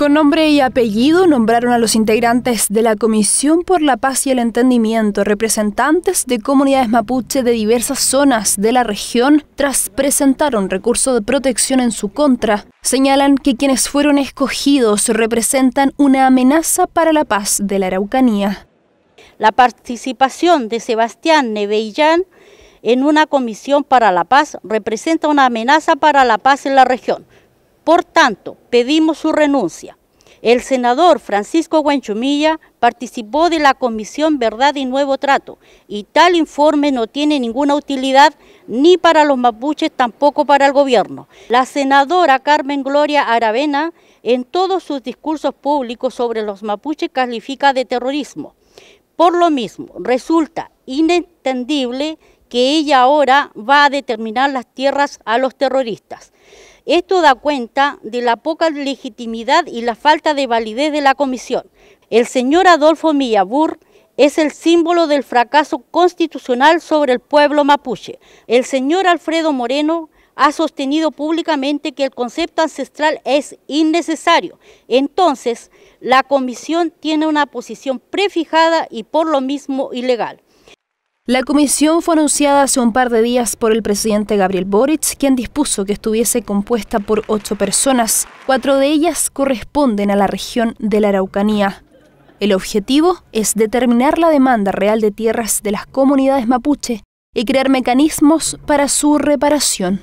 Con nombre y apellido nombraron a los integrantes de la Comisión por la Paz y el Entendimiento, representantes de comunidades mapuche de diversas zonas de la región, tras presentar un recurso de protección en su contra. Señalan que quienes fueron escogidos representan una amenaza para la paz de la Araucanía. La participación de Sebastián Neveillán en una comisión para la paz representa una amenaza para la paz en la región por tanto, pedimos su renuncia. El senador Francisco Guanchumilla participó de la Comisión Verdad y Nuevo Trato y tal informe no tiene ninguna utilidad ni para los mapuches, tampoco para el gobierno. La senadora Carmen Gloria Aravena en todos sus discursos públicos sobre los mapuches califica de terrorismo. Por lo mismo, resulta inentendible que ella ahora va a determinar las tierras a los terroristas. Esto da cuenta de la poca legitimidad y la falta de validez de la comisión. El señor Adolfo Millabur es el símbolo del fracaso constitucional sobre el pueblo mapuche. El señor Alfredo Moreno ha sostenido públicamente que el concepto ancestral es innecesario. Entonces, la comisión tiene una posición prefijada y por lo mismo ilegal. La comisión fue anunciada hace un par de días por el presidente Gabriel Boric, quien dispuso que estuviese compuesta por ocho personas. Cuatro de ellas corresponden a la región de la Araucanía. El objetivo es determinar la demanda real de tierras de las comunidades mapuche y crear mecanismos para su reparación.